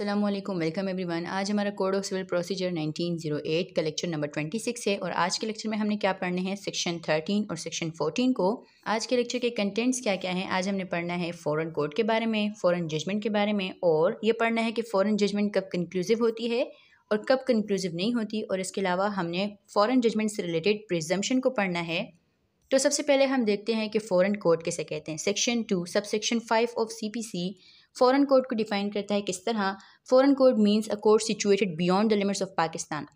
अल्लाम welcome everyone आज हमारा कोड ऑफ सिविल प्रोसीजर 1908 का लेक्चर नंबर 26 है और आज के लेक्चर में हमने क्या पढ़ने हैं सेक्शन 13 और सेक्शन 14 को आज के लेक्चर के कंटेंट्स क्या क्या हैं आज हमने पढ़ना है फ़ौरन कोर्ट के बारे में फ़ौरन जजमेंट के बारे में और ये पढ़ना है कि फ़ॉरन जजमेंट कब कंक्लूसिव होती है और कब कंक्लूसिव नहीं होती और इसके अलावा हमने फ़ॉरन जजमेंट से रिलेटेड प्रिजम्पन को पढ़ना है तो सबसे पहले हम देखते हैं कि फ़ॉरन कोर्ट कैसे कहते हैं section two subsection five of C foreign court को डिफ़ाइन करता है किस तरह foreign court means a court situated beyond the limits of Pakistan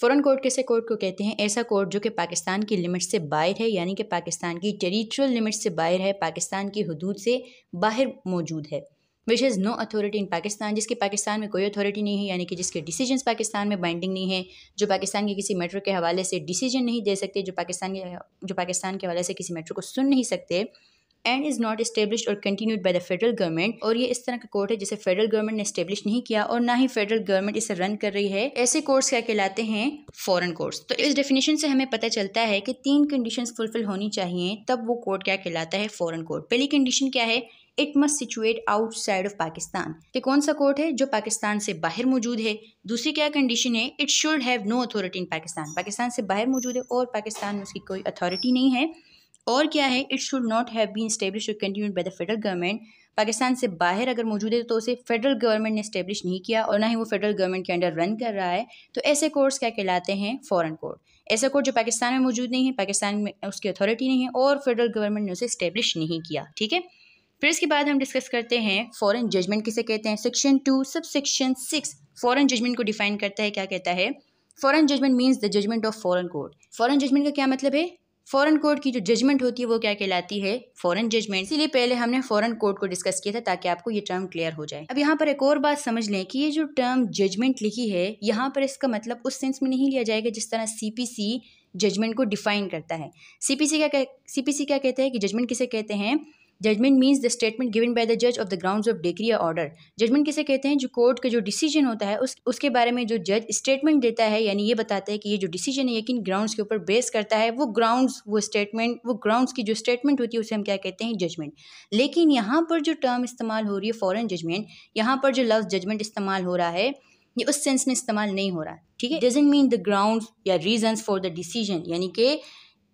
foreign court कैसे कोर्ट को कहते हैं ऐसा कोर्ट जो कि पाकिस्तान की लिमिट से बाहर है यानी कि पाकिस्तान की टेरिटोरियल लिमिट से बाहर है पाकिस्तान की हदूद से बाहर मौजूद है which has no authority in Pakistan जिसकी पाकिस्तान में कोई अथॉरिटी नहीं है यानी कि जिसके डिसीजंस पाकिस्तान में बाइंडिंग नहीं है जो पाकिस्तान के किसी मैटर के हवाले से डिसीजन नहीं दे सकते जो पाकिस्तान के जो पाकिस्तान के हवाले से किसी मैटर को सुन नहीं सकते and is not establish or continued by the federal government और ये इस तरह का कोर्ट है जिसे फेडरल गवर्नमेंट ने इस्टेब्लिश नहीं किया और ना ही फेडरल गवर्नमेंट इसे रन कर रही है ऐसे कोर्स क्या कहलाते हैं फॉरन कोर्स तो इस डेफिनेशन से हमें पता चलता है कि तीन कंडीशन फुलफिल होनी चाहिए तब वो कोर्ट क्या कहलाता है फॉरन कोर्ट पहली कंडीशन क्या है it must situate outside of Pakistan कि कौन सा कोर्ट है जो पाकिस्तान से बाहर मौजूद है दूसरी क्या कंडीशन है it should have no authority in Pakistan Pakistan से बाहर मौजूद है और पाकिस्तान में उसकी कोई अथॉरिटी नहीं है और क्या है it should not have been establish or continued by the federal government Pakistan से बाहर अगर मौजूद है तो उसे फेडरल गवर्नमेंट ने इस्टेब्लिश नहीं किया और ना ही वो फेडरल गवर्नमेंट के अंडर रन कर रहा है तो ऐसे कोर्ट्स क्या कहलाते हैं फॉरन कोर्ट ऐसा कोर्ट जो पाकिस्तान में मौजूद नहीं है पाकिस्तान में उसकी अथॉरिटी नहीं है और फेडरल गवर्नमेंट ने उसे इस्टेब्लिश नहीं किया ठीक है फिर इसके बाद हम डिस्कस करते हैं फॉरेन जजमेंट किसे कहते हैं section two subsection six foreign judgment को डिफाइन करता है क्या कहता है foreign judgment means the judgment of foreign court foreign judgment का क्या मतलब है फॉरेन कोर्ट की जो जजमेंट होती है वो क्या कहलाती है फॉरेन जजमेंट इसलिए पहले हमने फॉरेन कोर्ट को डिस्कस किया था ताकि आपको ये टर्म क्लियर हो जाए अब यहाँ पर एक और बात समझ लें कि ये जो टर्म जजमेंट लिखी है यहाँ पर इसका मतलब उस सेंस में नहीं लिया जाएगा जिस तरह सीपीसी जजमेंट को डिफाइन करता है सीपीसी क्या सीपीसी क्या कहते हैं कि जजमेंट किसे कहते हैं judgment means the statement given by the जज of the grounds of decree या ऑर्डर जजमेंट किसे कहते हैं जो कोर्ट का जो डिसीजन होता है उस उसके बारे में जो जज स्टेटमेंट देता है यानी ये बताता है कि ये जो डिसीजन है ये किन ग्राउंड्स के ऊपर बेस करता है वो ग्राउंड्स वो स्टेटमेंट वो ग्राउंड्स की जो स्टेटमेंट होती है उसे हम क्या कहते हैं जजमेंट लेकिन यहाँ पर जो टर्म इस्तेमाल हो रही है फॉरन जजमेंट यहाँ पर जो लफ्ज़ जजमेंट इस्तेमाल हो रहा है ये उस सेंस में इस्तेमाल नहीं हो रहा ठीक है डजेंट मीन द ग्राउंड या रीजन फॉर द डिसीजन यानी कि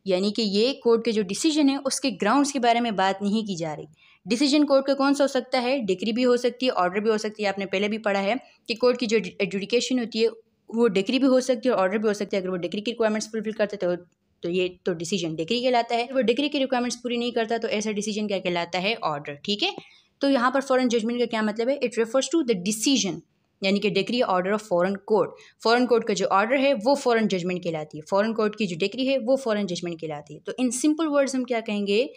यानी कि ये कोर्ट के जो डिसीजन है उसके ग्राउंड्स के बारे में बात नहीं की जा रही डिसीजन कोर्ट का कौन सा हो सकता है डिग्री भी हो सकती है ऑर्डर भी हो सकती है आपने पहले भी पढ़ा है कि कोर्ट की जो एजुडिकेशन होती है वो डिग्री भी हो सकती है ऑर्डर भी हो सकती है अगर वो डिग्री की रिक्वायरमेंट्स फुलफिल करते तो तो ये तो डिसीजन डिग्री कहलाता है वो डिग्री की रिक्वायरमेंट्स पूरी नहीं करता तो ऐसा डिसीजन क्या कहलाता है ऑर्डर ठीक है तो यहाँ पर फॉरन जजमेंट का क्या मतलब है it refers to the decision यानी कि decree order of foreign court foreign court का जो ऑर्डर है वो फॉरेन जजमेंट कहलाती है फॉरेन कोर्ट की जो डिक्री है वो फॉरेन जजमेंट कहलाती है तो इन सिंपल वर्ड्स हम क्या कहेंगे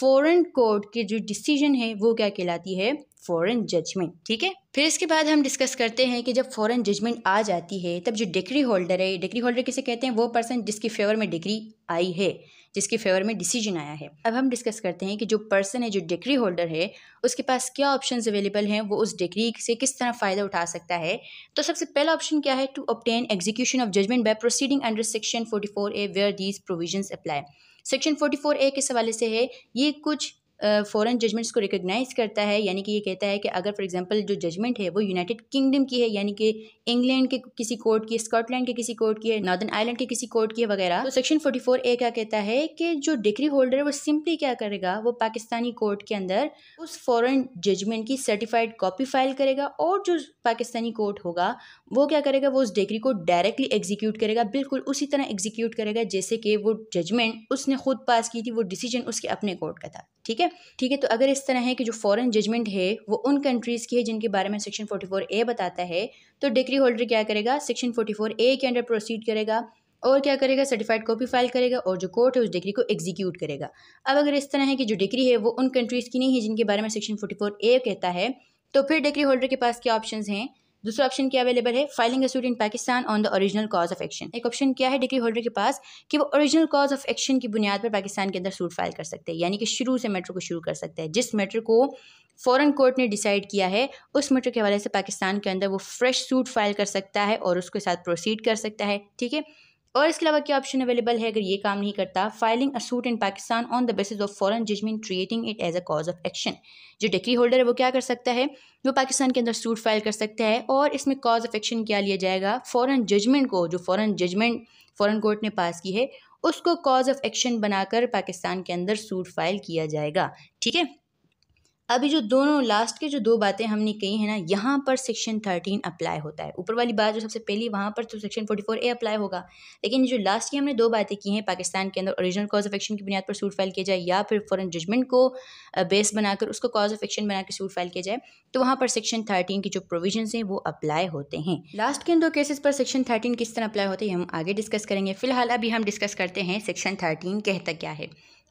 फॉरेन कोर्ट की जो डिसीजन है वो क्या कहलाती है फॉरेन जजमेंट ठीक है फिर इसके बाद हम डिस्कस करते हैं कि जब फॉरेन जजमेंट आ जाती है तब जो डिग्री होल्डर है डिग्री होल्डर किसे कहते हैं वो पर्सन जिसके फेवर में डिग्री आई है जिसके फेवर में डिसीजन आया है अब हम डिस्कस करते हैं कि जो पर्सन है जो डिग्री होल्डर है उसके पास क्या ऑप्शन अवेलेबल हैं वो उस डिग्री से किस तरह फ़ायदा उठा सकता है तो सबसे पहला ऑप्शन क्या है to obtain execution of judgment by proceeding under section forty four A where these provision apply section forty four A के हवाले से है ये कुछ फ़ॉरन जजमेंट्स को रिकोगनाइज करता है यानी कि ये कहता है कि अगर फॉर एग्जांपल जो जजमेंट है वो यूनाइटेड किंगडम की है यानी कि इंग्लैंड के किसी कोर्ट की स्कॉटलैंड के किसी कोर्ट की है नॉर्दर्न आयरलैंड के किसी कोर्ट की है वगैरह तो सेक्शन फोर्टी फोर ए क्या कहता है कि जो डिग्री होल्डर है वो सिंपली क्या करेगा वो पाकिस्तानी कोर्ट के अंदर उस फ़ॉरन जजमेंट की सर्टिफाइड कॉपी फाइल करेगा और जो पाकिस्तानी कोर्ट होगा वो क्या करेगा वो उस डिग्री को डायरेक्टली एग्जीक्यूट करेगा बिल्कुल उसी तरह एग्जीक्यूट करेगा जैसे कि वो जजमेंट उसने खुद पास की थी वो डिसीजन उसके अपने कोर्ट का था ठीक है ठीक है तो अगर इस तरह है कि जो फॉरेन जजमेंट है वो उन कंट्रीज़ की है जिनके बारे में सेक्शन फोर्टी फोर ए बताता है तो डिग्री होल्डर क्या करेगा सेक्शन फोर्टी फोर ए के अंडर प्रोसीड करेगा और क्या करेगा सर्टिफाइड कॉपी फाइल करेगा और जो कोर्ट है उस डिग्री को एग्जीक्यूट करेगा अब अगर इस तरह है कि जो डिग्री है वो उन कंट्रीज़ की नहीं है जिनके बारे में सेक्शन फोर्टी फोर ए कहता है तो फिर डिग्री होल्डर के पास क्या ऑप्शन हैं दूसरा ऑप्शन क्या अवेलेबल है filing suit in Pakistan on the original cause of action एक ऑप्शन क्या है डिग्री होल्डर के पास कि वो ओरिजिनल कॉज ऑफ एक्शन की बुनियाद पर पाकिस्तान के अंदर सूट फाइल कर सकते हैं यानी कि शुरू से मैटर को शुरू कर सकते हैं जिस मैटर को फॉरन कोर्ट ने डिसाइड किया है उस मैटर के हवाले से पाकिस्तान के अंदर वो फ्रेश सूट फाइल कर सकता है और उसके साथ प्रोसीड कर सकता है ठीक है और इसके अलावा क्या ऑप्शन अवेलेबल है अगर ये काम नहीं करता filing a suit in Pakistan on the basis of foreign judgment creating it as a cause of action जो डिग्री होल्डर है वो क्या कर सकता है वो पाकिस्तान के अंदर सूट फाइल कर सकता है और इसमें कॉज ऑफ एक्शन क्या लिया जाएगा फॉरन जजमेंट को जो फॉरन जजमेंट फॉरन कोर्ट ने पास की है उसको कॉज ऑफ एक्शन बनाकर पाकिस्तान के अंदर सूट फाइल किया जाएगा ठीक है अभी जो दोनों लास्ट के जो दो बातें हमने कही हैं ना यहाँ पर सेक्शन थर्टीन अप्लाई होता है ऊपर वाली बात जो सबसे पहली वहाँ पर तो section forty four A apply होगा लेकिन जो लास्ट की हमने दो बातें की हैं पाकिस्तान के अंदर ओरिजिनल कॉज ऑफ एक्शन की बुनियाद पर सूट फाइल किया जाए या फिर फॉरन जजमेंट को बेस बनाकर उसको कॉज ऑफ एक्शन बनाकर सूट फाइल किया जाए तो वहाँ पर सेक्शन थर्टीन की जो प्रोविजन हैं वो अप्लाई होते हैं लास्ट के इन दो केसेस पर सेक्शन थर्टीन किस तरह अप्लाई होते हैं हम आगे डिस्कस करेंगे फिलहाल अभी हम डिस्कस करते हैं सेक्शन थर्टीन कहता क्या है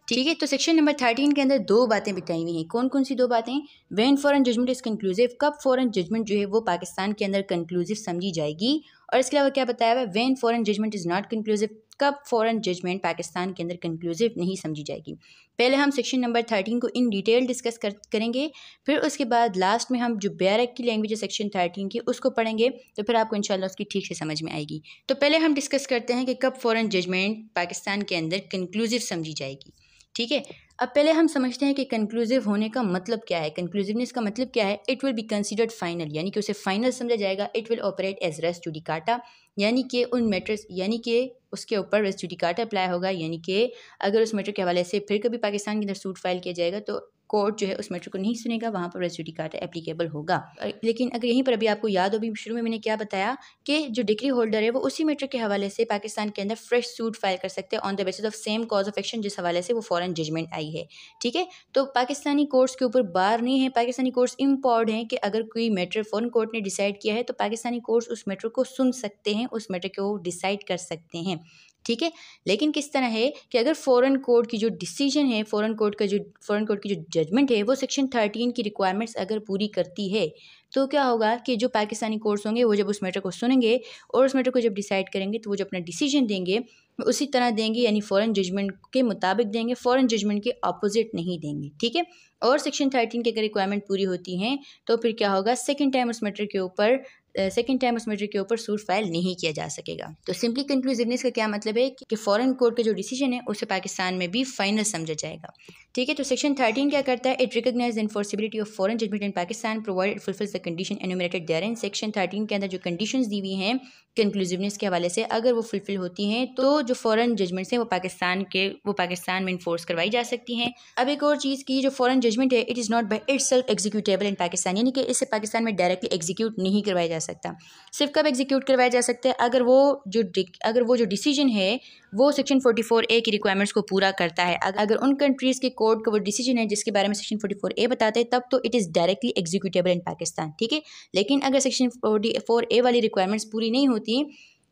ठीक है तो सेक्शन नंबर थर्टीन के अंदर दो बातें बताई हुई हैं कौन कौन सी दो बातें when foreign judgment is conclusive कब फॉरन जजमेंट जो है वो पाकिस्तान के अंदर कंक्लूसिव समझी जाएगी और इसके अलावा क्या बताया हुआ है when foreign judgment is not conclusive कब फॉरन जजमेंट पाकिस्तान के अंदर कंक्लूसिव नहीं समझी जाएगी पहले हम सेक्शन नंबर थर्टीन को इन डिटेल डिस्कस कर करेंगे फिर उसके बाद लास्ट में हम जो बैरक की लैंग्वेज है सेक्शन थर्टीन की उसको पढ़ेंगे तो फिर आपको इंशाल्लाह उसकी ठीक से समझ में आएगी तो पहले हम डिस्कस करते हैं कि कब फॉरन जजमेंट पाकिस्तान के अंदर कंक्लूसिव समझी जाएगी ठीक है अब पहले हम समझते हैं कि कंक्लूसिव होने का मतलब क्या है कंक्लूसिवनेस का मतलब क्या है it will be considered final यानी कि उसे फाइनल समझा जाएगा it will operate as res judicata यानी कि उन मैटर्स यानी कि उसके ऊपर रेस्ट जुडिकाटा अप्लाई होगा यानी कि अगर उस मैटर के हवाले से फिर कभी पाकिस्तान के अंदर सूट फाइल किया जाएगा तो कोर्ट जो है उस मैटर को नहीं सुनेगा वहाँ पर रेस्यूटी कार्ड एप्लीकेबल होगा लेकिन अगर यहीं पर अभी आपको याद हो भी शुरू में मैंने क्या बताया कि जो डिग्री होल्डर है वो उसी मैटर के हवाले से पाकिस्तान के अंदर फ्रेश सूट फाइल कर सकते हैं on the basis of same cause of action जिस हवाले से वो फॉरन जजमेंट आई है ठीक है तो पाकिस्तानी कोर्ट्स के ऊपर बार नहीं है पाकिस्तानी कोर्ट्स इम्पॉर्ड हैं कि अगर कोई मैटर फॉरन कोर्ट ने डिसाइड किया है तो पाकिस्तानी कोर्ट्स उस मैटर को सुन सकते हैं उस मैटर को डिसाइड कर सकते हैं ठीक है लेकिन किस तरह है कि अगर फॉरेन कोर्ट की जो डिसीजन है फॉरेन कोर्ट का जो फ़ॉरन कोर्ट की जो जजमेंट है वो सेक्शन थर्टीन की रिक्वायरमेंट्स अगर पूरी करती है तो क्या होगा कि जो पाकिस्तानी कोर्ट्स होंगे वो जब उस मैटर को सुनेंगे और उस मैटर को जब डिसाइड करेंगे तो वो जो अपना डिसीजन देंगे उसी तरह देंगे यानी फ़ॉरन जजमेंट के मुताबिक देंगे फ़ॉरन जजमेंट के अपोजिट नहीं देंगे ठीक है और सेक्शन थर्टीन की अगर रिक्वायरमेंट पूरी होती हैं तो फिर क्या होगा सेकेंड टाइम उस मैटर के ऊपर सेकेंड टाइम उस मैटर के ऊपर सूट फाइल नहीं किया जा सकेगा तो सिंपली कंक्लूसिवनेस का क्या मतलब है कि फॉरन कोर्ट का जो डिसीजन है उसे पाकिस्तान में भी फाइनल समझा जाएगा ठीक है तो सेक्शन थर्टीन क्या करता है it recognise enforceability of foreign judgment in Pakistan provide fulfils the condition enumerated therein section thirteen के अंदर जो कंडीशन दी हुई हैं कंक्लूसिवनेस के हवाले से अगर वो फुलफ़िल होती हैं तो जो फॉरेन जजमेंट्स हैं वो पाकिस्तान के वो पाकिस्तान में इन्फोर्स करवाई जा सकती हैं अब एक और चीज़ की जो फ़ॉरन जजमेंट है it is not by itself executable in Pakistan यानी कि इसे पाकिस्तान में डायरेक्टली एग्जीक्यूट नहीं करवाया जा सकता सिर्फ कब एग्जीक्यूट करवाया जा सकता है अगर वो जो अगर वो जो डिसीजन है वो सेक्शन 44 ए की रिक्वायरमेंट्स को पूरा करता है अगर उन कंट्रीज़ के कोर्ट का वो डिसीजन है जिसके बारे में सेक्शन 44 ए बताते हैं तब तो it is directly executable in Pakistan ठीक है लेकिन अगर सेक्शन 44 ए वाली रिक्वायरमेंट्स पूरी नहीं होती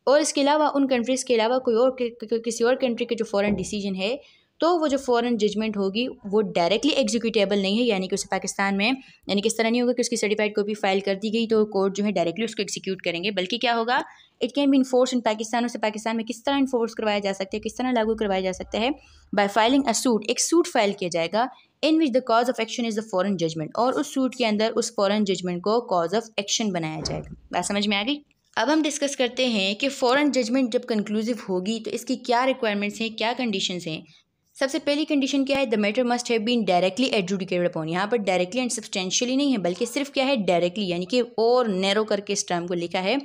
और इसके अलावा उन कंट्रीज़ के अलावा कोई और किसी और कंट्री के जो फ़ॉरन डिसीजन है तो वो जो फॉरेन जजमेंट होगी वो डायरेक्टली एग्जीक्यूटेबल नहीं है यानी कि उसे पाकिस्तान में यानी कि इस तरह नहीं होगा कि उसकी सर्टिफाइड कॉपी फाइल कर दी गई तो कोर्ट जो है डायरेक्टली उसको एग्जीक्यूट करेंगे बल्कि क्या होगा it can be enforce in Pakistan उसे पाकिस्तान में किस तरह इन्फोर्स करवाया जा सकता है किस तरह लागू करवाया जा सकता है बाय फाइलिंग अ सूट एक सूट फाइल किया जाएगा in which the cause of action is the foreign judgment और उस सूट के अंदर उस फॉरन जजमेंट को कॉज ऑफ एक्शन बनाया जाएगा बात समझ में आ गई अब हम डिस्कस करते हैं कि फ़ौरन जजमेंट जब कंक्लूसिव होगी तो इसकी क्या रिक्वायरमेंट्स हैं क्या कंडीशंस हैं सबसे पहली कंडीशन क्या है the matter must have been directly adjudicated upon यहाँ पर डायरेक्टली एंड सब्सटेंशियली नहीं है बल्कि सिर्फ क्या है डायरेक्टली यानी कि और नैरो करके इस टर्म को लिखा है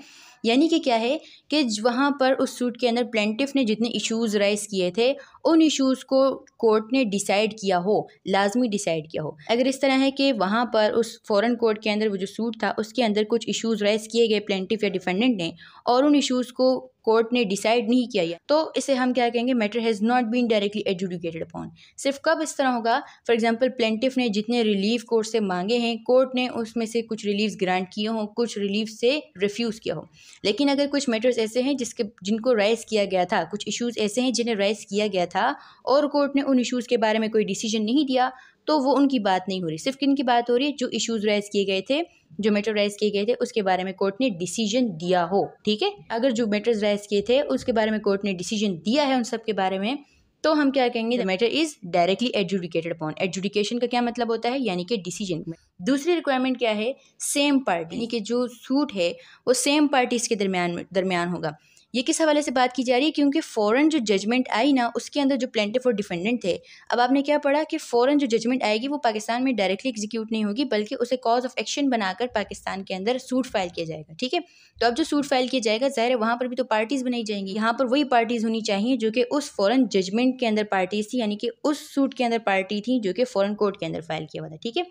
यानी कि क्या है कि वहाँ पर उस सूट के अंदर प्लेंटिफ ने जितने इश्यूज़ राइज किए थे उन इश्यूज़ को कोर्ट ने डिसाइड किया हो लाजमी डिसाइड किया हो अगर इस तरह है कि वहाँ पर उस फॉरेन कोर्ट के अंदर वो जो सूट था उसके अंदर कुछ इश्यूज़ राइज किए गए प्लेंटिफ या डिफेंडेंट ने और उन इश्यूज़ को कोर्ट ने डिसाइड नहीं किया है तो इसे हम क्या कहेंगे matter has not been directly adjudicated upon सिर्फ कब इस तरह होगा फॉर एग्जाम्पल प्लेंटिफ ने जितने रिलीफ कोर्ट से मांगे हैं कोर्ट ने उसमें से कुछ रिलीफ ग्रांट किए हों कुछ रिलीफ से रिफ्यूज़ किया हो लेकिन अगर कुछ मैटर्स ऐसे हैं जिसके जिनको राइज किया गया था कुछ इशूज़ ऐसे हैं जिन्हें राइज किया गया था और कोर्ट ने उन इशूज़ के बारे में कोई डिसीजन नहीं दिया तो वो उनकी बात नहीं हो रही सिर्फ किन की बात हो रही है जो इश्यूज राइज किए गए थे जो मैटर राइज किए गए थे उसके बारे में कोर्ट ने डिसीजन दिया हो ठीक है अगर जो मेटर्स राइज किए थे उसके बारे में कोर्ट ने डिसीजन दिया है उन सब के बारे में तो हम क्या कहेंगे the matter is directly adjudicated upon adjudication का क्या मतलब होता है यानी कि डिसीजन में दूसरी रिक्वायरमेंट क्या है सेम पार्टी यानी कि जो सूट है वो सेम पार्टीज के दरमियान दरमियान होगा ये किस हवाले से बात की जा रही है क्योंकि फ़ौरन जो जजमेंट आई ना उसके अंदर जो प्लेंटिव और डिफेंडेंट थे अब आपने क्या पढ़ा कि फ़ौरन जो जजमेंट आएगी वो पाकिस्तान में डायरेक्टली एग्जीक्यूट नहीं होगी बल्कि उसे कॉज ऑफ एक्शन बनाकर पाकिस्तान के अंदर सूट फाइल किया जाएगा ठीक है तो अब जो सूट फाइल किया जाएगा ज़ाहिर है वहाँ पर भी तो पार्टीज़ बनाई जाएंगी यहाँ पर वही पार्टीज़ होनी चाहिए जो कि उस फ़ौरन जजमेंट के अंदर पार्टीज़ थी यानी कि उस सूट के अंदर पार्टी थी जो कि फ़ौरन कोर्ट के अंदर फाइल किया हुआ था ठीक है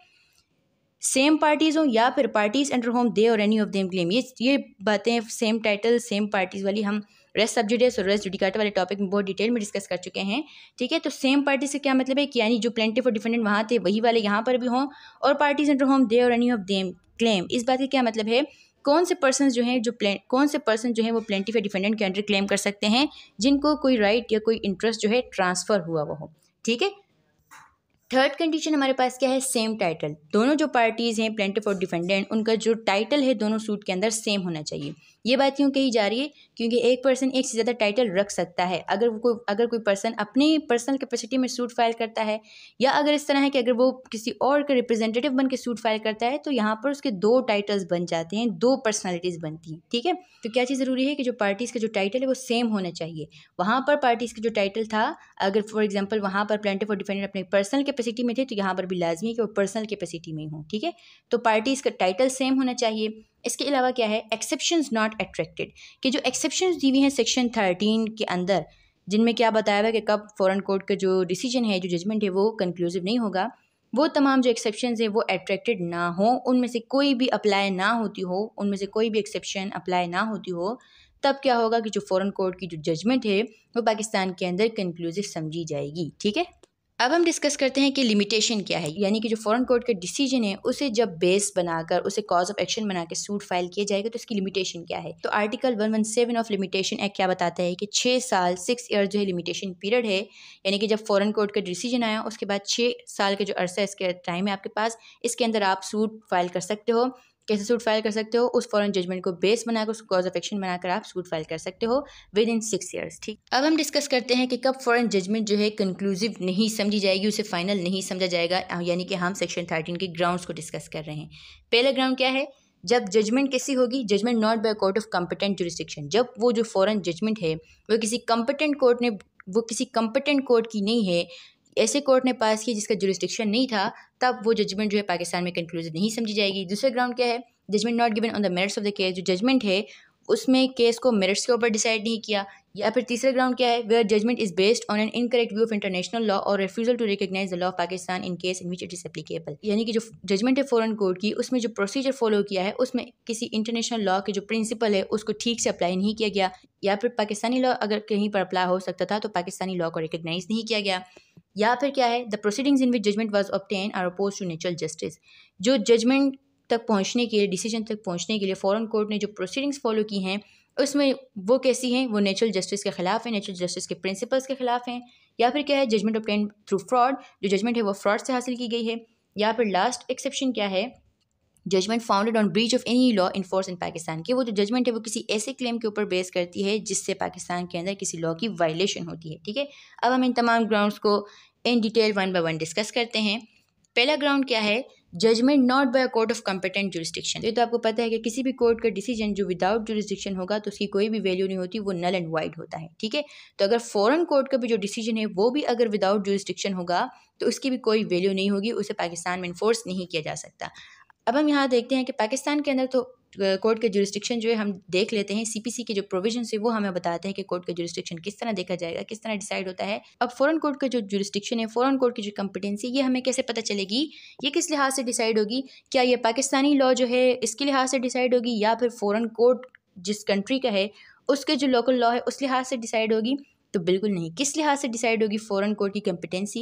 सेम पार्टीज़ हों या फिर पार्टीज़ एंटर होम दे और एनी ऑफ देम क्लेम ये ये बातें सेम टाइटल सेम पार्टीज़ वाली हम रेस्ट सब्जुडियस और रेस्ट जुडिकाटा वाले टॉपिक में बहुत डिटेल में डिस्कस कर चुके हैं ठीक है तो सेम पार्टी से क्या मतलब है कि यानी जो प्लेंटिव और डिफेंडेंट वहाँ थे वही वाले यहाँ पर भी हों और पार्टीज एंटर होम दे और एनी ऑफ देम क्लेम इस बात का क्या मतलब है कौन से पर्सन जो हैं जो प्लेन कौन से पर्सन जो हैं वो प्लेंटिव या डिफेंडेंट के अंडर क्लेम कर सकते हैं जिनको कोई राइट right या कोई इंटरेस्ट जो है ट्रांसफ़र हुआ वो हो ठीक है थर्ड कंडीशन हमारे पास क्या है सेम टाइटल दोनों जो पार्टीज़ हैं प्लेंटिफ और डिफेंडेंट उनका जो टाइटल है दोनों सूट के अंदर सेम होना चाहिए ये बात क्यों कही जा रही है क्योंकि एक पर्सन एक से ज़्यादा टाइटल रख सकता है अगर वो कोई अगर कोई पर्सन अपनी पर्सनल कैपेसिटी में सूट फाइल करता है या अगर इस तरह है कि अगर वो किसी और का रिप्रेजेंटेटिव बन के सूट फाइल करता है तो यहाँ पर उसके दो टाइटल्स बन जाते हैं दो पर्सनैलिटीज़ बनती हैं ठीक है तो क्या चीज़ ज़रूरी है कि जो पार्टीज़ का जो टाइटल है वो सेम होना चाहिए वहाँ पर पार्टीज़ का जो टाइटल था अगर फॉर एग्जाम्पल वहाँ पर प्लेंटिफ और डिफेंडेंट अपने पर्सनल के कैपेसिटी में थे तो यहाँ पर भी लाजमी है कि वो पर्सनल कैपेसिटी में हों ठीक है तो पार्टीज़ का टाइटल सेम होना चाहिए इसके अलावा क्या है एक्सेप्शन नॉट एट्रैक्टेड कि जो एक्सेप्शन दी हुई हैं सेक्शन थर्टीन के अंदर जिनमें क्या बताया हुआ है कि कब फ़ॉरन कोर्ट का जो डिसीजन है जो जजमेंट है वो कंक्लूसिव नहीं होगा वो तमाम जो एक्सेप्शन है वो एट्रैक्टेड ना हो उनमें से कोई भी अप्लाई ना होती हो उनमें से कोई भी एक्सेप्शन अप्लाई ना होती हो तब क्या होगा कि जो फ़ॉरन कोर्ट की जो जजमेंट है वो पाकिस्तान के अंदर कंक्लूसिव समझी जाएगी ठीक है अब हम डिस्कस करते हैं कि लिमिटेशन क्या है यानी कि जो फॉरेन कोर्ट का डिसीजन है उसे जब बेस बनाकर उसे कॉज ऑफ एक्शन बनाकर सूट फाइल किया जाएगा तो इसकी लिमिटेशन क्या है तो आर्टिकल 117 ऑफ लिमिटेशन एक्ट क्या बताता है कि छः साल सिक्स ईयर जो है लिमिटेशन पीरियड है यानी कि जब फ़ॉरन कोर्ट का डिसीजन आया उसके बाद छः साल का जो अर्सा इसके टाइम है आपके पास इसके अंदर आप सूट फाइल कर सकते हो कैसे सूट फाइल कर सकते हो उस फॉरन जजमेंट को बेस बनाकर उस कॉज ऑफ एक्शन बनाकर आप सूट फाइल कर सकते हो विद इन सिक्स ईयर्स ठीक अब हम डिस्कस करते हैं कि कब फॉरन जजमेंट जो है कंक्लूसिव नहीं समझी जाएगी उसे फाइनल नहीं समझा जाएगा यानी कि हम सेक्शन थर्टीन के ग्राउंड को डिस्कस कर रहे हैं पहला ग्राउंड क्या है जब जजमेंट कैसी होगी judgment not by court of competent jurisdiction जब वो जो फॉरन जजमेंट है वो किसी कॉम्पिटेंट कोर्ट ने वो किसी कॉम्पिटेंट कोर्ट की नहीं है ऐसे कोर्ट ने पास की जिसका जुरिस्टिक्शन नहीं था तब वो जजमेंट जो है पाकिस्तान में कंक्लूसिव नहीं समझी जाएगी दूसरा ग्राउंड क्या है judgment not given on the merits of the case जो जजमेंट है उसमें केस को मेरिट्स के ऊपर डिसाइड नहीं किया या फिर तीसरा ग्राउंड क्या है where judgment is based on an incorrect view of international law और refusal to recognise the law of Pakistan in case in which it is applicable यानी कि जो जजमेंट है फॉरन कोर्ट की उसमें जो प्रोसीजर फॉलो किया है उसमें किसी इंटरनेशनल लॉ के जो प्रिंसिपल है उसको ठीक से अप्लाई नहीं किया गया या फिर पाकिस्तानी लॉ अगर कहीं पर अप्लाई हो सकता था तो पाकिस्तानी लॉ को रिकग्नाइज नहीं किया गया या फिर क्या है the proceedings in which judgment was obtained are opposed to natural justice जो जजमेंट तक पहुंचने के लिए डिसीजन तक पहुंचने के लिए फ़ॉरन कोर्ट ने जो प्रोसीडिंग्स फॉलो की हैं उसमें वो कैसी हैं वो नेचुरल जस्टिस के खिलाफ हैं नेचुरल जस्टिस के प्रिंसिपल्स के खिलाफ हैं या फिर क्या है जजमेंट ऑप्टेन थ्रू फ्रॉड जो जजमेंट है वो फ्रॉड से हासिल की गई है या फिर लास्ट एक्सेप्शन क्या है judgment founded on breach of any law in force in Pakistan के वो जो जजमेंट है वो किसी ऐसे क्लेम के ऊपर बेस करती है जिससे पाकिस्तान के अंदर किसी लॉ की वायलेशन होती है ठीक है अब हम इन तमाम ग्राउंड्स को in detail one by one discuss करते हैं पहला ग्राउंड क्या है judgment not by court of competent jurisdiction ये तो आपको पता है कि किसी भी कोर्ट का डिसीजन जो विदाउट जुरिस्टिक्शन होगा तो उसकी कोई भी वैल्यू नहीं होती वो नल एंड वाइड होता है ठीक है तो अगर फॉरेन कोर्ट का भी जो डिसीजन है वो भी अगर विदाउट जुरिस्टिक्शन होगा तो उसकी भी कोई वैल्यू नहीं होगी उसे पाकिस्तान में इन्फोर्स नहीं किया जा सकता अब हम यहाँ देखते हैं कि पाकिस्तान के अंदर तो कोर्ट के जुरिस्टिक्शन जो है हम देख लेते हैं सीपीसी के जो प्रोविजन है वो हमें बताते हैं कि कोर्ट का जुरिस्टिक्शन किस तरह देखा जाएगा किस तरह डिसाइड होता है अब फॉरन कोर्ट का जो जुरिस्टिक्शन है फॉरन कोर्ट की जो कंपिटेंसी ये हमें कैसे पता चलेगी ये किस लिहाज से डिसाइड होगी क्या ये पाकिस्तानी लॉ जो है इसके लिहाज से डिसाइड होगी या फिर फॉरन कोर्ट जिस कंट्री का है उसके जो लोकल लॉ है उस लिहाज से डिसाइड होगी तो बिल्कुल नहीं किस लिहाज से डिसाइड होगी फ़ॉरन कोर्ट की कंपिटेंसी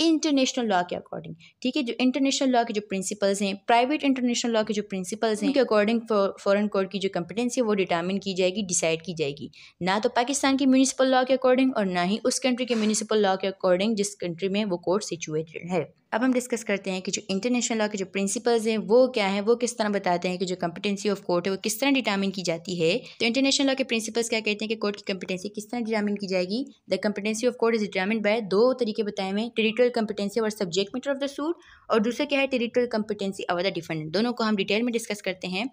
इंटरनेशनल लॉ के अकॉर्डिंग ठीक है जो इंटरनेशनल लॉ के जो प्रिंसिपल्स हैं प्राइवेट इंटरनेशनल लॉ के जो प्रिंसिपल्स हैं उनके अकॉर्डिंग फ़ॉरन कोर्ट की जो कंपिटेंसी है वो डिटर्मिन की जाएगी डिसाइड की जाएगी ना तो पाकिस्तान की म्यूनिसिपल लॉ के अकॉर्डिंग और ना ही उस कंट्री के म्यूनिसिपल लॉ के अकॉर्डिंग जिस कंट्री में वो कोर्ट सिचुएटेड है अब हम डिस्कस करते हैं कि जो इंटरनेशनल लॉ के जो प्रिंसिपल्स हैं वो क्या हैं वो किस तरह बताते हैं कि जो कम्पिटेंसी ऑफ कोर्ट है वो किस तरह डिटामिन की जाती है तो इंटरनेशनल लॉ के प्रिंसिपल्स क्या कहते हैं कि कोर्ट की कम्पिटेंसी किस तरह डिटामिन की जाएगी the competency of court is determined by दो तरीके बताए हुए टेरिटोरियल कम्पिटेंसी और subject matter of the suit और दूसरा क्या है territorial competency or the defendant दोनों को हम डिटेल में डिस्कस करते हैं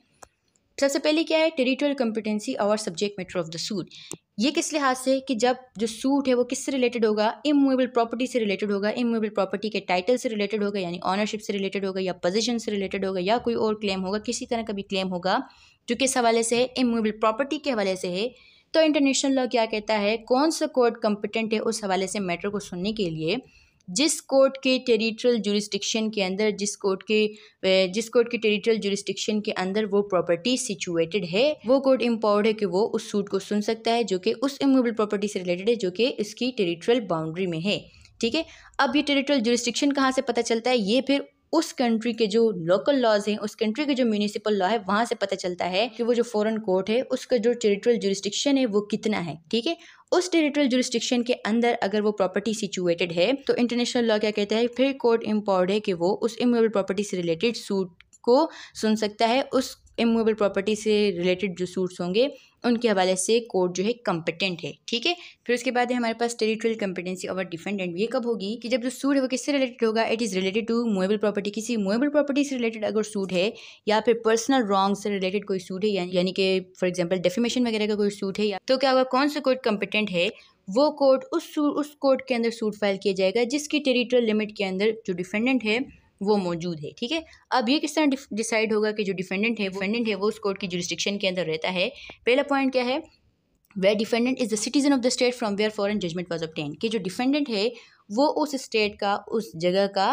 सबसे पहले क्या है टेरिटोरियल कम्पिटेंसी और subject matter of the suit ये किस लिहाज से कि जब जो सूट है वो किससे रिलेटेड होगा इमूवेबल प्रॉपर्टी से रिलेटेड होगा इमूवेबल प्रॉपर्टी के टाइटल से रिलेटेड होगा यानी ऑनरशिप से रिलेटेड होगा या पोजिशन से रिलेटेड होगा या कोई और क्लेम होगा किसी तरह का भी क्लेम होगा जो किस हवाले से है इमूवेबल प्रॉपर्टी के हवाले से है तो इंटरनेशनल लॉ क्या कहता है कौन सा कोर्ट कम्पिटेंट है उस हवाले से मैटर को सुनने के लिए जिस कोर्ट के टेरिटरल जुरिस्टिक्शन के अंदर जिस कोर्ट के जिस कोर्ट के टेरिटरल जुरिस्टिक्शन के अंदर वो प्रॉपर्टी सिचुएटेड है वो कोर्ट एम्पावर्ड है कि वो उस सूट को सुन सकता है जो कि उस इमोबल प्रॉपर्टी से रिलेटेड है जो कि इसकी टेरिटरल बाउंड्री में है ठीक है अब ये टेरिटरल जुरिस्टिक्शन कहाँ से पता चलता है ये फिर उस कंट्री के जो लोकल लॉज हैं उस कंट्री के जो म्यूनिसिपल लॉ है वहाँ से पता चलता है कि वो जो फॉरेन कोर्ट है उसका जो टेरिटोरियल जुरिस्टिक्शन है वो कितना है ठीक है उस टेरिटोरियल जुरिस्टिक्शन के अंदर अगर वो प्रॉपर्टी सिचुएटेड है तो इंटरनेशनल लॉ क्या कहता है फिर कोर्ट इम्पॉर्ड है कि वो उस इमोबल प्रॉपर्टी से रिलेटेड सूट को सुन सकता है उस इमोबल प्रॉपर्टी से रिलेटेड जो सूट्स होंगे उनके हवाले से कोर्ट जो है कम्पिटेंट है ठीक है फिर उसके बाद है हमारे पास टेरिटोरियल कम्पिटेंसी और डिफेंडेंट ये कब होगी कि जब जो सूट है वो किससे रिलेटेड होगा it is related to movable property किसी मोएबल प्रॉपर्टी से रिलेटेड अगर सूट है या फिर पर्सनल रॉन्ग से रिलेटेड कोई सूट है यानी कि फॉर एग्जाम्पल डेफिमेशन वगैरह का कोई सूट है या तो क्या होगा कौन सा कोर्ट कम्पिटेंट है वो कोर्ट उस उस कोर्ट के अंदर सूट फाइल किया जाएगा जिसकी टेरिटोरियल लिमिट के अंदर जो डिफेंडेंट है वो मौजूद है ठीक है अब ये किस तरह डिसाइड होगा कि जो डिफेंडेंट है डिफेंडेंट है वो उस कोर्ट की जुरिस्टिक्शन के अंदर रहता है पहला पॉइंट क्या है where defendant is the citizen of the state from where foreign judgment was obtained कि जो डिफेंडेंट है वो उस स्टेट का उस जगह का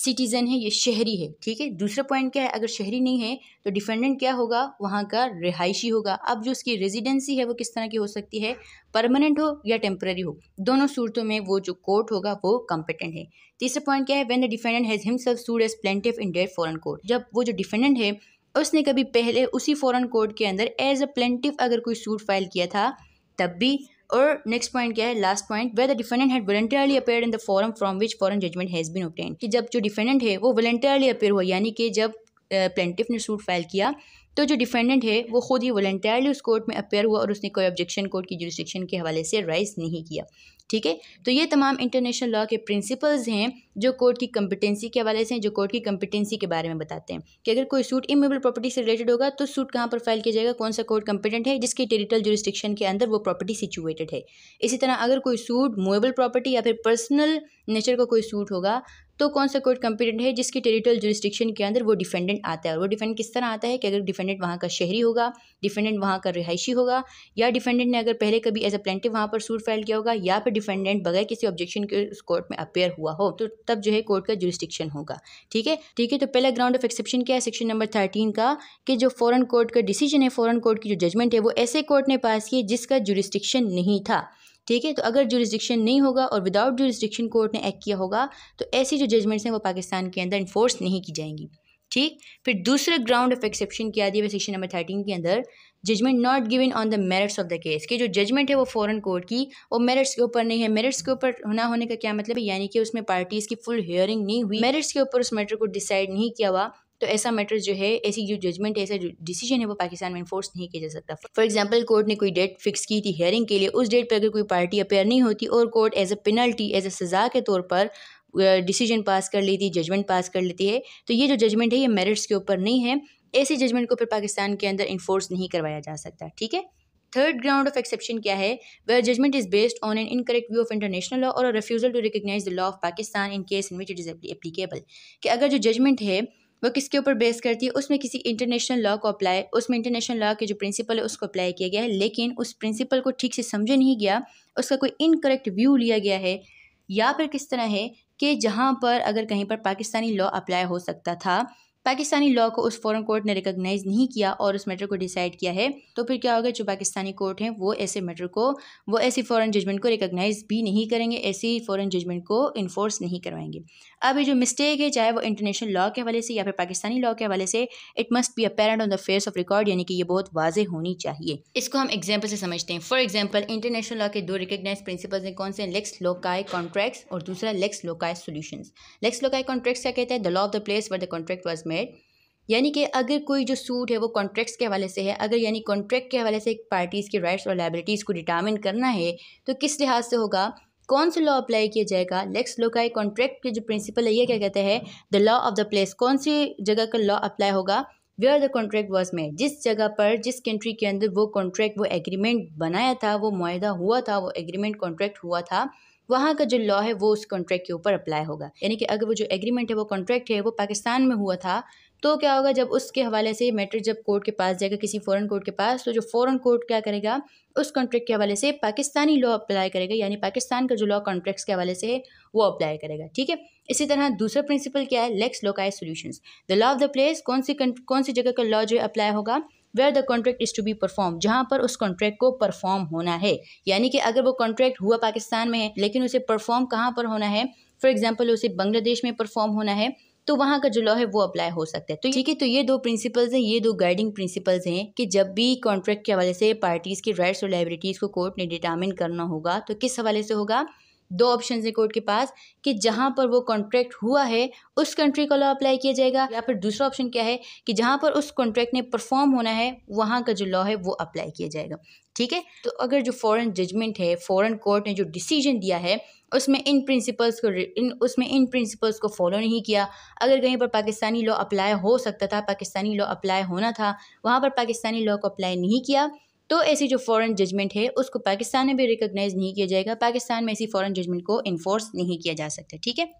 सिटीज़न है ये शहरी है ठीक है दूसरा पॉइंट क्या है अगर शहरी नहीं है तो डिफेंडेंट क्या होगा वहाँ का रिहायशी होगा अब जो उसकी रेजिडेंसी है वो किस तरह की हो सकती है परमानेंट हो या टेम्प्रेरी हो दोनों सूरतों में वो जो कोर्ट होगा वो कॉम्पिटेंट है तीसरा पॉइंट क्या है when the defendant has himself sued as plaintiff in their foreign court जब वो जो डिफेंडेंट है उसने कभी पहले उसी फॉरन कोर्ट के अंदर एज अ प्लेंटिव अगर कोई सूट फाइल किया था तब भी और नेक्स्ट पॉइंट क्या है last point where the defendant had voluntarily appear in the forum from which foreign judgment has been obtained कि जब जो डिफेंडेंट है वो वॉलेंटियरली अपेयर हुआ यानी कि जब प्लेंटिफ ने सूट फाइल किया तो जो डिफेंडेंट है वो खुद ही वॉल्टरली उस कोर्ट में अपेयर हुआ और उसने कोई ऑब्जेक्शन कोर्ट की जुरिस्डिक्शन के हवाले से राइज नहीं किया ठीक है तो ये तमाम इंटरनेशनल लॉ के प्रिंसिपल्स हैं जो कोर्ट की कंपिटेंसी के हवाले से जो कोर्ट की कंपिटेंसी के बारे में बताते हैं कि अगर कोई सूट इमेबल प्रॉपर्टी से रिलेटेड होगा तो सूट कहाँ पर फाइल किया जाएगा कौन सा कोर्ट कम्पिटेंट है जिसके टेरिटल जुरिस्टिक्शन के अंदर वो प्रॉपर्टी सिचुएटेड है इसी तरह अगर कोई सूट मूवेबल प्रॉपर्टी या फिर पर्सनल नेचर का को कोई सूट होगा तो कौन सा कोर्ट कंपिटेंट है जिसकी टेरिटोरियल जुरिस्टिक्शन के अंदर वो डिफेंडेंट आता है और वो डिफेंडेंट किस तरह आता है कि अगर डिफेंडेंट वहाँ का शहरी होगा डिफेंडेंट वहाँ का रिहायशी होगा या डिफेंडेंट ने अगर पहले कभी एज अ प्लेंटिव वहाँ पर सूट फाइल किया होगा या फिर डिफेंडेंट बगैर किसी ऑब्जेक्शन के उस कोर्ट में अपेयर हुआ हो तो तब जो है कोर्ट का जुरिस्टिक्शन होगा ठीक है ठीक है तो पहला ग्राउंड ऑफ एक्सेप्शन क्या है सेक्शन नंबर थर्टीन का कि जो फॉरन कोर्ट का डिसीजन है फॉरन कोर्ट की जो जजमेंट है वो ऐसे कोर्ट ने पास किए जिसका जुरिस्टिक्शन नहीं था ठीक है तो अगर जुरिस्डिक्शन नहीं होगा और विदाउट जुरिस्डिक्शन कोर्ट ने एक्ट किया होगा तो ऐसी जो जजमेंट्स हैं वो पाकिस्तान के अंदर इन्फोर्स नहीं की जाएंगी ठीक फिर दूसरा ग्राउंड ऑफ एक्सेप्शन किया दिया सेक्शन नंबर थर्टीन के अंदर judgment not given on the merits of the case के जो जजमेंट है वो फॉरेन कोर्ट की वो मेरिट्स के ऊपर नहीं है मेरिट्स के ऊपर ना होने का क्या मतलब है यानी कि उसमें पार्टीज़ की फुल हियरिंग नहीं हुई मेरिट्स के ऊपर उस मैटर को डिसाइड नहीं किया हुआ तो ऐसा मैटर जो है ऐसी जो जजमेंट ऐसा जो डिसीजन है वो पाकिस्तान में इन्फोर्स नहीं किया जा सकता फॉर एग्जाम्पल कोर्ट ने कोई डेट फिक्स की थी हेयरिंग के लिए उस डेट पर अगर कोई पार्टी अपेयर नहीं होती और court as a penalty as a सज़ा के तौर पर डिसीजन पास कर लेती है जजमेंट पास कर लेती है तो ये जो जजमेंट है ये मेरिट्स के ऊपर नहीं है ऐसे जजमेंट को फिर पाकिस्तान के अंदर इन्फोर्स नहीं करवाया जा सकता ठीक है थर्ड ग्राउंड ऑफ एक्सेप्शन क्या है where judgment is based on an incorrect view of international law और refusal to recognise the law of Pakistan in case in which it is applicable कि अगर जो जजमेंट है वो किसके ऊपर बेस करती है उसमें किसी इंटरनेशनल लॉ को अप्लाई उसमें इंटरनेशनल लॉ के जो प्रिंसिपल है उसको अप्लाई किया गया है लेकिन उस प्रिंसिपल को ठीक से समझा नहीं गया उसका कोई इनकरेक्ट व्यू लिया गया है या फिर किस तरह है कि जहाँ पर अगर कहीं पर पाकिस्तानी लॉ अप्लाई हो सकता था पाकिस्तानी लॉ को उस फॉरेन कोर्ट ने रिकॉग्नाइज नहीं किया और उस मैटर को डिसाइड किया है तो फिर क्या होगा जो पाकिस्तानी कोर्ट हैं वो ऐसे मैटर को वो ऐसी फॉरेन जजमेंट को रिकॉग्नाइज भी नहीं करेंगे ऐसी फॉरेन जजमेंट को इन्फोर्स नहीं करवाएंगे अब ये जो मिस्टेक है चाहे वो इंटरनेशनल लॉ के हवाले से या फिर पाकिस्तानी लॉ के हवाले से it must be apparent on the face of record यानी कि ये बहुत वाजे होनी चाहिए इसको हम एग्जाम्पल से समझते हैं फॉर एग्जाम्पल इंटरनेशनल लॉ के दो रिकग्नाइज प्रिंसिपल्स हैं कौन से लेक्स लोकाय कॉन्ट्रैक्ट्स और दूसरा lex loci solution lex loci contracts क्या कहते हैं the law of the place where the contract was made यानी कि अगर कोई जो सूट है वो कॉन्ट्रैक्ट्स के हवाले से है अगर यानी कॉन्ट्रैक्ट के हवाले से पार्टीज़ के राइट्स और लाइबिलिटीज़ को डिटामिन करना है तो किस लिहाज से होगा कौन सा लॉ अप्लाई किया जाएगा लेक्स लोकाई कॉन्ट्रैक्ट के जो प्रिंसिपल है ये क्या कहते हैं the law of the place कौन सी जगह का लॉ अप्लाई होगा वेयर द कॉन्ट्रैक्ट वॉज में जिस जगह पर जिस कंट्री के अंदर वो कॉन्ट्रैक्ट वो एग्रीमेंट बनाया था वो माहा हुआ था वो एग्रीमेंट कॉन्ट्रैक्ट हुआ था वहाँ का जो लॉ है वो उस कॉन्ट्रैक्ट के ऊपर अप्लाई होगा यानी कि अगर वो जो एग्रीमेंट है वो कॉन्ट्रैक्ट है वो पाकिस्तान में हुआ था तो क्या होगा जब उसके हवाले से मैटर जब कोर्ट के पास जाएगा किसी फ़ॉरन कोर्ट के पास तो जो फ़ॉरन कोर्ट क्या करेगा उस कॉन्ट्रैक्ट के हवाले से पाकिस्तानी लॉ अप्लाई करेगा यानी पाकिस्तान का जो लॉ कॉन्ट्रैक्ट्स के हवाले से है वो अप्लाई करेगा ठीक है इसी तरह दूसरा प्रिंसिपल क्या है lex loci solution the law of the place कौन सी कौन सी जगह का लॉ जो अप्लाई होगा where the contract is to be perform जहाँ पर उस कॉन्ट्रैक्ट को परफॉर्म होना है यानी कि अगर वो कॉन्ट्रैक्ट हुआ पाकिस्तान में है लेकिन उसे परफॉर्म कहाँ पर होना है फॉर एग्जाम्पल उसे बांग्लादेश में परफॉर्म होना है तो वहाँ का जो लॉ है वो अप्लाई हो सकता है तो ठीक है तो ये दो प्रिंसिपल्स हैं ये दो गाइडिंग प्रिंसिपल्स हैं कि जब भी कॉन्ट्रैक्ट के हवाले से पार्टीज़ की राइट्स और लाइबिलिटीज़ को कोर्ट ने डिटामिन करना होगा तो किस हवाले से होगा दो ऑप्शन है कोर्ट के पास कि जहाँ पर वो कॉन्ट्रैक्ट हुआ है उस कंट्री का लॉ अप्लाई किया जाएगा या फिर दूसरा ऑप्शन क्या है कि जहाँ पर उस कॉन्ट्रैक्ट ने परफॉर्म होना है वहाँ का जो लॉ है वो अप्लाई किया जाएगा ठीक है तो अगर जो फॉरेन जजमेंट है फॉरेन कोर्ट ने जो डिसीजन दिया है उसमें इन प्रिंसिपल्स को इन उसमें इन प्रिंसिपल्स को फॉलो नहीं किया अगर कहीं पर पाकिस्तानी लॉ अप्लाई हो सकता था पाकिस्तानी लॉ अप्लाई होना था वहाँ पर पाकिस्तानी लॉ को अप्लाई नहीं किया तो ऐसी जो फॉरेन जजमेंट है उसको पाकिस्तान में भी रिकगनाइज़ नहीं किया जाएगा पाकिस्तान में ऐसी फॉरेन जजमेंट को इन्फोर्स नहीं किया जा सकता ठीक है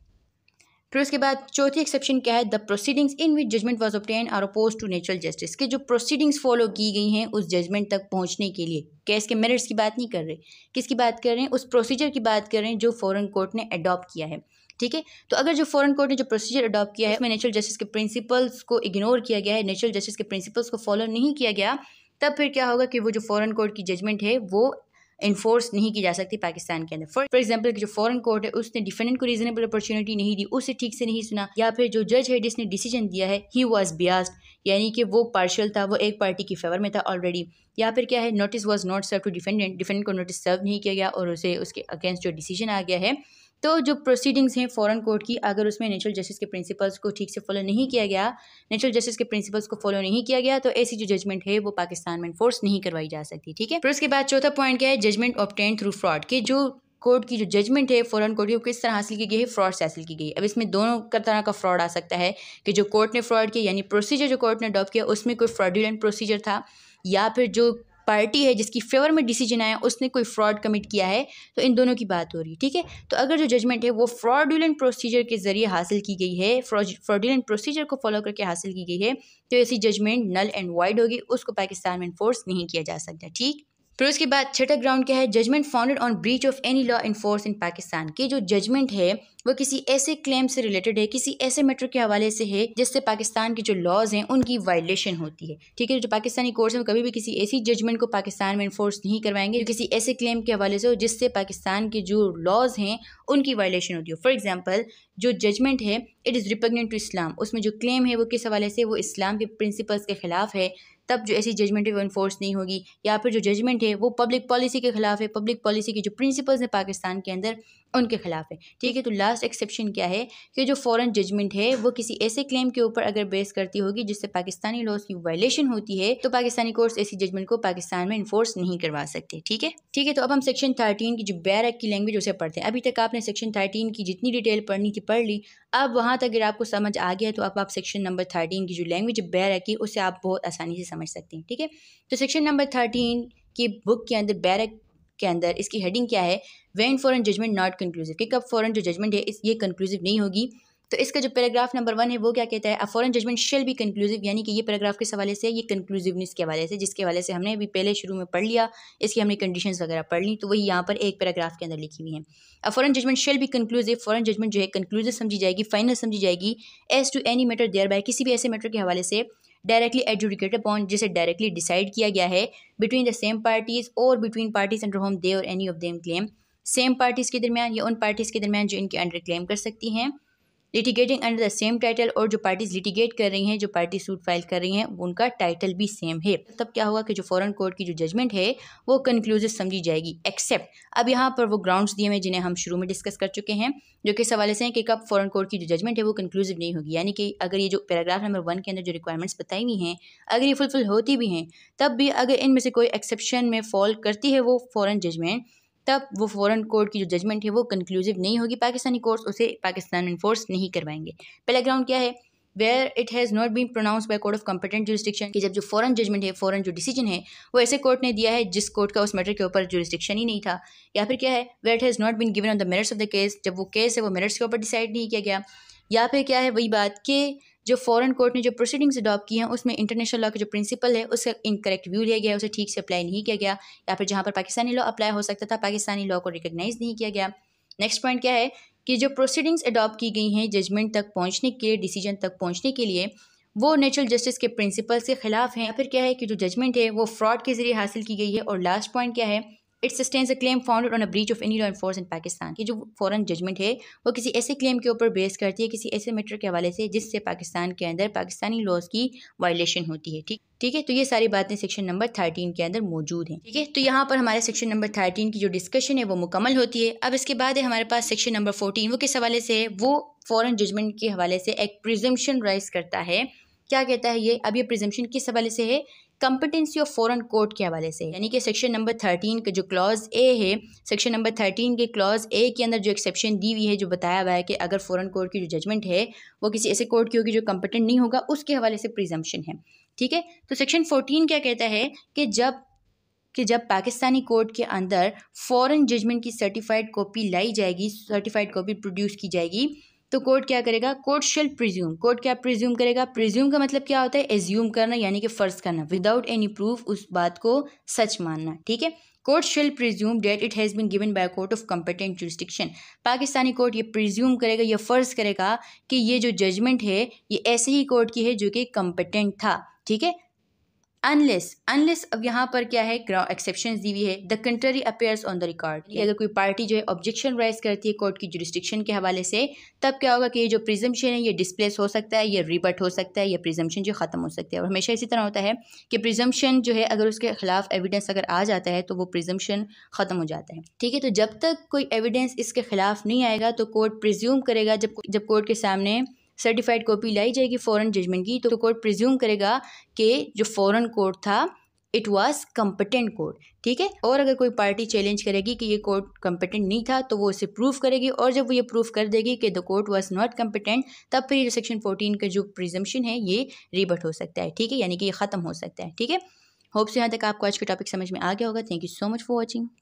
फिर उसके बाद चौथी एक्सेप्शन क्या है the proceedings in which judgment was obtained are opposed to natural justice के जो प्रोसीडिंग्स फॉलो की गई हैं उस जजमेंट तक पहुंचने के लिए केस के मेरिट्स की बात नहीं कर रहे किसकी बात कर रहे हैं उस प्रोसीजर की बात कर रहे हैं जो फॉरन कोर्ट ने अडॉप्ट किया है ठीक है तो अगर जो फॉरन कोर्ट ने जो प्रोसीजर अडॉप्ट किया है उसमें नेचुरल जस्टिस के प्रिंसिपल्स को इग्नोर किया गया है नेचुरल जस्टिस के प्रिंसिपल्स को फॉलो नहीं किया गया तब फिर क्या होगा कि वो जो फॉरन कोर्ट की जजमेंट है वो इन्फोर्स नहीं की जा सकती पाकिस्तान के अंदर फॉर एग्जाम्पल जो फॉरन कोर्ट है उसने डिफेंडेंट को रीजनेबल अपॉर्चुनिटी नहीं दी उसे ठीक से नहीं सुना या फिर जो जज है जिसने डिसीजन दिया है ही वॉज बियास्ड यानी कि वो पार्शल था वो एक पार्टी की फेवर में था ऑलरेडी या फिर क्या है notice was not serve to defendant defendant को नोटिस सर्व नहीं किया गया और उसे उसके अगेंस्ट जो डिसीजन आ गया है तो जो प्रोसीडिंग्स हैं फ़ॉरन कोर्ट की अगर उसमें नेचुरल जस्टिस के प्रिंसिपल्स को ठीक से फॉलो नहीं किया गया नेचुरल जस्टिस के प्रिंसिपल्स को फॉलो नहीं किया गया तो ऐसी जो जजमेंट है वो पाकिस्तान में इन्फोर्स नहीं करवाई जा सकती ठीक है फिर उसके बाद चौथा पॉइंट क्या है जजमेंट ऑप्टेन थ्रू फ्रॉड के जो कोर्ट की जो जजमेंट है फॉरन कोर्ट की वो किस तरह हासिल की गई है फ्रॉड से हासिल की गई अब इसमें दोनों तरह का फ्रॉड आ सकता है कि जो कोर्ट ने फ्रॉड किया यानी प्रोसीजर जो कोर्ट ने अडॉप्ट किया उसमें कोई फ्रॉडुलेंट प्रोसीजर था या फिर जो पार्टी है जिसकी फेवर में डिसीजन आया उसने कोई फ्रॉड कमिट किया है तो इन दोनों की बात हो रही है ठीक है तो अगर जो जजमेंट है वो फ्रॉडुलेंट प्रोसीजर के ज़रिए हासिल की गई है फ्रॉडुलेंट प्रोसीजर को फॉलो करके हासिल की गई है तो ऐसी जजमेंट नल एंड वाइड होगी उसको पाकिस्तान में इन्फोर्स नहीं किया जा सकता ठीक फिर उसके बाद छठा ग्राउंड क्या है judgment founded on breach of any law in force in Pakistan की जो जजमेंट है वो किसी ऐसे क्लेम से रिलेटेड है किसी ऐसे मैटर के हवाले से है जिससे पाकिस्तान के जो लॉज हैं उनकी वायलेशन होती है ठीक है जो पाकिस्तानी कोर्ट्स में कभी भी किसी ऐसी जजमेंट को पाकिस्तान में इन्फोर्स नहीं करवाएंगे जो किसी ऐसे क्लेम के हवाले से हो जिससे पाकिस्तान के जो लॉज हैं उनकी वायलेशन होती हो फॉर एग्जांपल जो जजमेंट है it is repugnant to Islam उसमें जो क्लेम है वो किस हवाले से वो इस्लाम के प्रिंसिपल्स के ख़िलाफ़ है तब जो ऐसी जजमेंट है वो इन्फोर्स नहीं होगी या फिर जो जजमेंट है वो पब्लिक पॉलिसी के ख़िलाफ़ है पब्लिक पॉलिसी के जो प्रिंसिपल्स हैं पाकिस्तान के अंदर उनके खिलाफ है ठीक है तो लास्ट एक्सेप्शन क्या है कि जो फॉरेन जजमेंट है वो किसी ऐसे क्लेम के ऊपर अगर बेस करती होगी जिससे पाकिस्तानी लॉज की वायलेशन होती है तो पाकिस्तानी कोर्ट ऐसी जजमेंट को पाकिस्तान में इन्फोर्स नहीं करवा सकते ठीक है ठीक है तो अब हम सेक्शन थर्टीन की जो बैर की लैंग्वेज उसे पढ़ते हैं अभी तक आपने सेक्शन थर्टीन की जितनी डिटेल पढ़नी थी पढ़ ली अब वहाँ तक अगर आपको समझ आ गया तो अब आप सेक्शन नंबर थर्टीन की जो लैंग्वेज बैर की उसे आप बहुत आसानी से समझ सकते हैं ठीक है तो सेक्शन नंबर थर्टीन की बुक के अंदर बैरक के अंदर इसकी हेडिंग क्या है when foreign judgment not conclusive कि कब फॉरन जो जजमेंट है इस ये कंक्लूसिव नहीं होगी तो इसका जो पैराग्राफ नंबर वन है वो क्या कहता है a foreign judgment shall be conclusive यानी कि ये पैराग्राफ के हवाले से ये कंक्लूसिवनेस के हवाले से जिसके हवाले से हमने अभी पहले शुरू में पढ़ लिया इसकी हमने कंडीशंस वगैरह पढ़ ली तो वही यहाँ पर एक पैराग्राफ के अंदर लिखी हुई है a foreign judgment shall be conclusive foreign judgment जो है कंक्लूसिव समझी जाएगी फाइनल समझी जाएगी as to any matter thereby किसी भी ऐसे मैटर के हवाले से डायरेक्टली एडजुडिकेट अपॉन जिसे डायरेक्टली डिसाइड किया गया है बिटवीन द सेम पार्टीज़ और between parties under whom they और any of them claim same parties के दरमियान या उन पार्टीज़ के दरमियान जो इनके अंडर क्लेम कर सकती हैं litigating under the same title और जो पार्टीज लिटिगेट कर रही हैं जो पार्टी सूट फाइल कर रही हैं उनका टाइटल भी सेम है तब क्या होगा कि जो फॉरन कोर्ट की जो जजमेंट है वो कंक्लूजिव समझी जाएगी एक्सेप्ट अब यहाँ पर वो ग्राउंड्स दिए हुए जिन्हें हम शुरू में डिस्कस कर चुके हैं जो कि सवाले हवाले से हैं कि कब फॉरन कोर्ट की जो जजमेंट है वो कंक्लूसिव नहीं होगी यानी कि अगर ये जो पैराग्राफ नंबर वन के अंदर जो रिक्वायरमेंट्स बताई हुई हैं अगर ये फुलफिल होती भी हैं तब भी अगर इनमें से कोई एक्सेप्शन में फॉल करती है वो फॉरन जजमेंट तब वो फ़ॉरन कोर्ट की जो जजमेंट है वो कंक्लूसिव नहीं होगी पाकिस्तानी कोर्ट्स उसे पाकिस्तान इन्फोर्स नहीं करवाएंगे पहला ग्राउंड क्या है where it has not been pronounce by court of competent jurisdiction कि जब जो फॉरन जजमेंट है फॉरन जो डिसीजन है वो ऐसे कोर्ट ने दिया है जिस कोर्ट का उस मैटर के ऊपर जुरिस्टिक्शन ही नहीं था या फिर क्या है where it has not been given on the merits of the case जब वो केस है वो मेरिट्स के ऊपर डिसाइड नहीं किया गया या फिर क्या है वही बात कि जो फ़ॉरन कोर्ट ने जो प्रोसीडिंग्स अडॉप्ट किए हैं उसमें इंटरनेशनल लॉ का जो प्रिंसिपल है उसका इनकरेक्ट व्यू लिया गया उसे ठीक से अप्लाई नहीं किया गया या फिर जहाँ पर पाकिस्तानी लॉ अप्लाई हो सकता था पाकिस्तानी लॉ को रिकोगनाइज नहीं किया गया नेक्स्ट पॉइंट क्या है कि जो प्रोसीडिंग्स अडॉप्ट की गई हैं जजमेंट तक पहुँचने के लिए डिसीजन तक पहुँचने के लिए वो नेचुरल जस्टिस के प्रिंसिपल्स के खिलाफ हैं या फिर क्या है कि जो जजमेंट है वो फ्रॉड के ज़रिए हासिल की गई है और लास्ट पॉइंट क्या है it sustains a claim founded on a breach of any law in force in Pakistan की जो फॉरन जजमेंट है वो किसी ऐसे क्लेम के ऊपर बेस करती है किसी ऐसे मैटर के हवाले से जिससे पाकिस्तान के अंदर पाकिस्तानी लॉज की वायलेशन होती है ठीक ठीक है तो ये सारी बातें सेक्शन नंबर थर्टीन के अंदर मौजूद हैं ठीक है तो यहाँ पर हमारे सेक्शन नंबर थर्टीन की जो डिस्कशन है वो मुकम्मल होती है अब इसके बाद है हमारे पास सेक्शन नंबर फोर्टीन वो किस हवाले से है वो फॉरन जजमेंट के हवाले से एक प्रिजम्पन राइज करता है क्या कहता है ये अब ये प्रिजम्पन किस हवाले से है कंपिटेंसी ऑफ फॉरन कोर्ट के हवाले से यानी कि सेक्शन नंबर थर्टीन का जो क्लॉज ए है सेक्शन नंबर थर्टीन के क्लॉज ए के अंदर जो एक्सेप्शन दी हुई है जो बताया हुआ है कि अगर फॉरन कोर्ट की जो जजमेंट है वो किसी ऐसे कोर्ट की होगी जो कंपिटेंट नहीं होगा उसके हवाले से प्रिजम्पन है ठीक है तो सेक्शन फोर्टीन क्या कहता है कि जब कि जब पाकिस्तानी कोर्ट के अंदर फॉरेन जजमेंट की सर्टिफाइड कॉपी लाई जाएगी सर्टिफाइड कॉपी प्रोड्यूस की जाएगी तो कोर्ट क्या करेगा कोर्ट शेल प्रिज्यूम कोर्ट क्या प्रिज्यूम करेगा प्रिज्यूम का मतलब क्या होता है एज्यूम करना यानी कि फ़र्ज करना विदाउट एनी प्रूफ उस बात को सच मानना ठीक है court shall presume that it has been given by court of competent jurisdiction Pakistani court ये प्रिज्यूम करेगा यह फ़र्ज़ करेगा कि ये जो जजमेंट है ये ऐसे ही कोर्ट की है जो कि कम्पिटेंट था ठीक है अनलेस अनलेस अब यहाँ पर क्या है एक्सेप्शन दी हुई है the country appears on the record अगर कोई पार्टी जो है ऑब्जेक्शन राइज करती है कोर्ट की जुरिस्टिक्शन के हवाले से तब क्या होगा कि ये जो प्रिजम्पशन है ये डिस्प्लेस हो सकता है या रिबर्ट हो सकता है या प्रिजम्पशन जो ख़त्म हो सकता है और हमेशा इसी तरह होता है कि प्रिजम्पशन जो है अगर उसके खिलाफ एविडेंस अगर आ जाता है तो वो प्रिजम्पशन ख़त्म हो जाता है ठीक है तो जब तक कोई एविडेंस इसके खिलाफ नहीं आएगा तो कोर्ट प्रिज्यूम करेगा जब जब कोर्ट के सामने सर्टिफाइड कॉपी लाई जाएगी फ़ौरन जजमेंट की तो कोर्ट प्रिज्यूम करेगा कि जो फ़ौरन कोर्ट था इट वॉज कम्पटेंट कोर्ट ठीक है और अगर कोई पार्टी चैलेंज करेगी कि ये कोर्ट कम्पटेंट नहीं था तो वो उसे प्रूफ करेगी और जब वो ये प्रूफ कर देगी कि the court was not competent तब फिर ये सेक्शन फोर्टीन का जो प्रिजम्पन है ये रिबट हो सकता है ठीक है यानी कि ये ख़त्म हो सकता है ठीक है होप से यहाँ तक आपको आज का टॉपिक समझ में आ गया होगा thank you so much for watching